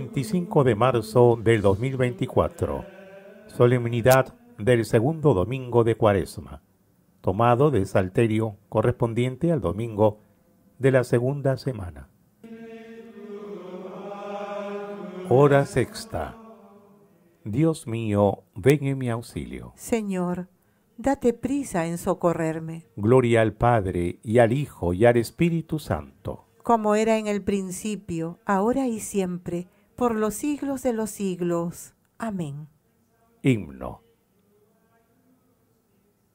25 de marzo del 2024, solemnidad del segundo domingo de Cuaresma, tomado de Salterio correspondiente al domingo de la segunda semana. Hora sexta. Dios mío, ven en mi auxilio. Señor, date prisa en socorrerme. Gloria al Padre y al Hijo y al Espíritu Santo. Como era en el principio, ahora y siempre, por los siglos de los siglos. Amén. Himno.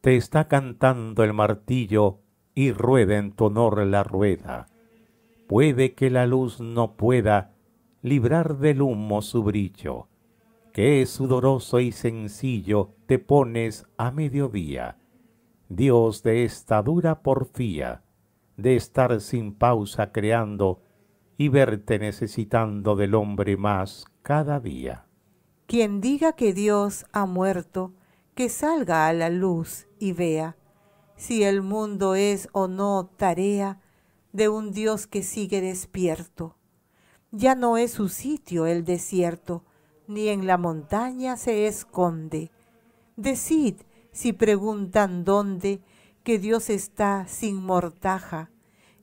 Te está cantando el martillo y rueda en tu honor la rueda. Puede que la luz no pueda librar del humo su brillo, que es sudoroso y sencillo te pones a mediodía. Dios de esta dura porfía, de estar sin pausa creando y verte necesitando del hombre más cada día. Quien diga que Dios ha muerto, que salga a la luz y vea si el mundo es o no tarea de un Dios que sigue despierto. Ya no es su sitio el desierto, ni en la montaña se esconde. Decid si preguntan dónde, que Dios está sin mortaja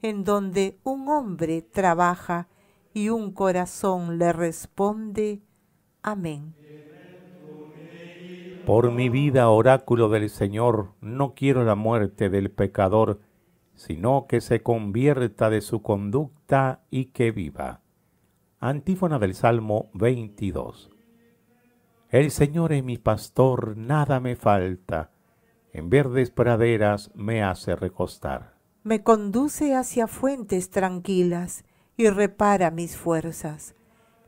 en donde un hombre trabaja y un corazón le responde, Amén. Por mi vida, oráculo del Señor, no quiero la muerte del pecador, sino que se convierta de su conducta y que viva. Antífona del Salmo 22. El Señor es mi pastor, nada me falta. En verdes praderas me hace recostar me conduce hacia fuentes tranquilas y repara mis fuerzas.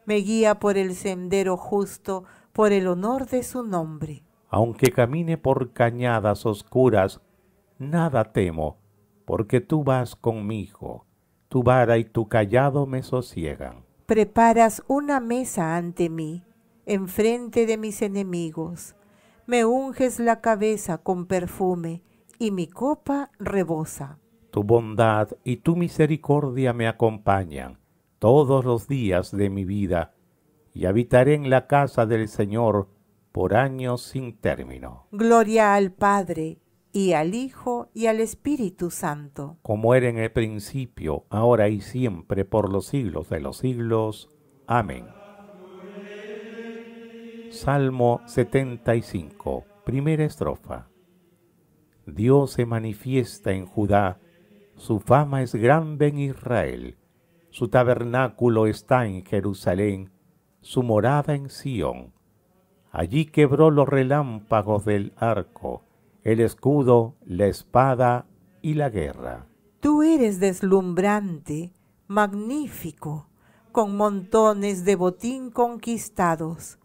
Me guía por el sendero justo, por el honor de su nombre. Aunque camine por cañadas oscuras, nada temo, porque tú vas conmigo. Tu vara y tu callado me sosiegan. Preparas una mesa ante mí, enfrente de mis enemigos. Me unges la cabeza con perfume, y mi copa rebosa tu bondad y tu misericordia me acompañan todos los días de mi vida, y habitaré en la casa del Señor por años sin término. Gloria al Padre, y al Hijo, y al Espíritu Santo. Como era en el principio, ahora y siempre, por los siglos de los siglos. Amén. Salmo 75, primera estrofa. Dios se manifiesta en Judá su fama es grande en Israel, su tabernáculo está en Jerusalén, su morada en Sión. Allí quebró los relámpagos del arco, el escudo, la espada y la guerra. Tú eres deslumbrante, magnífico, con montones de botín conquistados.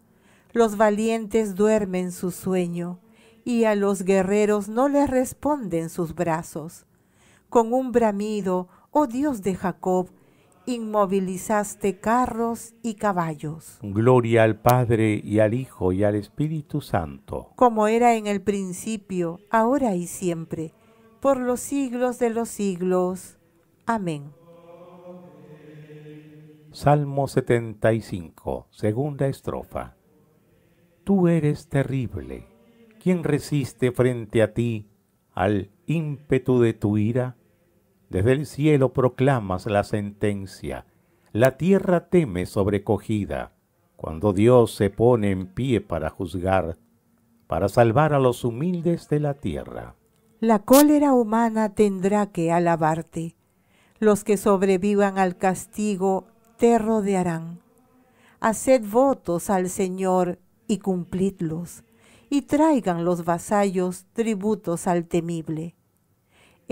Los valientes duermen su sueño, y a los guerreros no les responden sus brazos con un bramido, oh Dios de Jacob, inmovilizaste carros y caballos. Gloria al Padre y al Hijo y al Espíritu Santo. Como era en el principio, ahora y siempre, por los siglos de los siglos. Amén. Salmo 75, segunda estrofa. Tú eres terrible. ¿Quién resiste frente a ti al ímpetu de tu ira? Desde el cielo proclamas la sentencia. La tierra teme sobrecogida cuando Dios se pone en pie para juzgar, para salvar a los humildes de la tierra. La cólera humana tendrá que alabarte. Los que sobrevivan al castigo te rodearán. Haced votos al Señor y cumplidlos, y traigan los vasallos tributos al temible.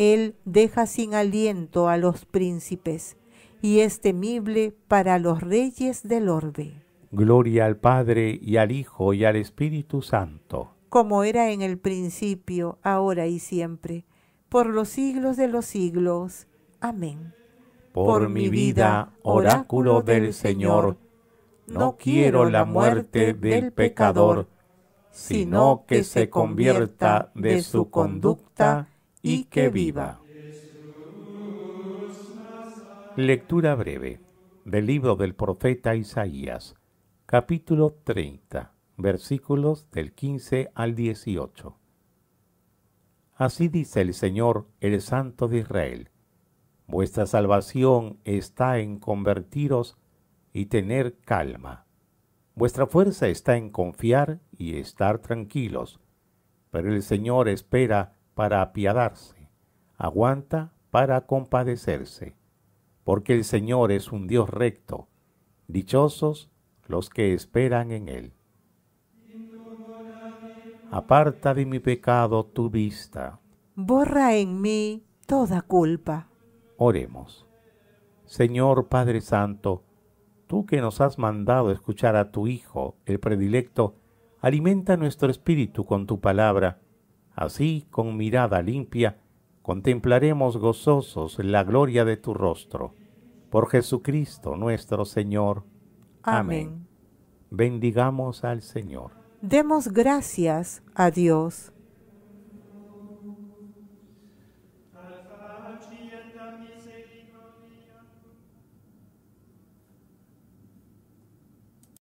Él deja sin aliento a los príncipes y es temible para los reyes del orbe. Gloria al Padre y al Hijo y al Espíritu Santo. Como era en el principio, ahora y siempre, por los siglos de los siglos. Amén. Por, mi vida, oráculo del Señor, no quiero la muerte del pecador, sino que se convierta de su conducta y que viva. Lectura breve del libro del profeta Isaías, capítulo 30, versículos del 15 al 18. Así dice el Señor, el Santo de Israel, vuestra salvación está en convertiros y tener calma. Vuestra fuerza está en confiar y estar tranquilos, pero el Señor espera para apiadarse, aguanta para compadecerse, porque el Señor es un Dios recto, dichosos los que esperan en Él. Aparta de mi pecado tu vista. Borra en mí toda culpa. Oremos. Señor Padre Santo, tú que nos has mandado escuchar a tu Hijo, el predilecto, alimenta nuestro espíritu con tu palabra Así, con mirada limpia, contemplaremos gozosos la gloria de tu rostro. Por Jesucristo nuestro Señor. Amén. Bendigamos al Señor. Demos gracias a Dios.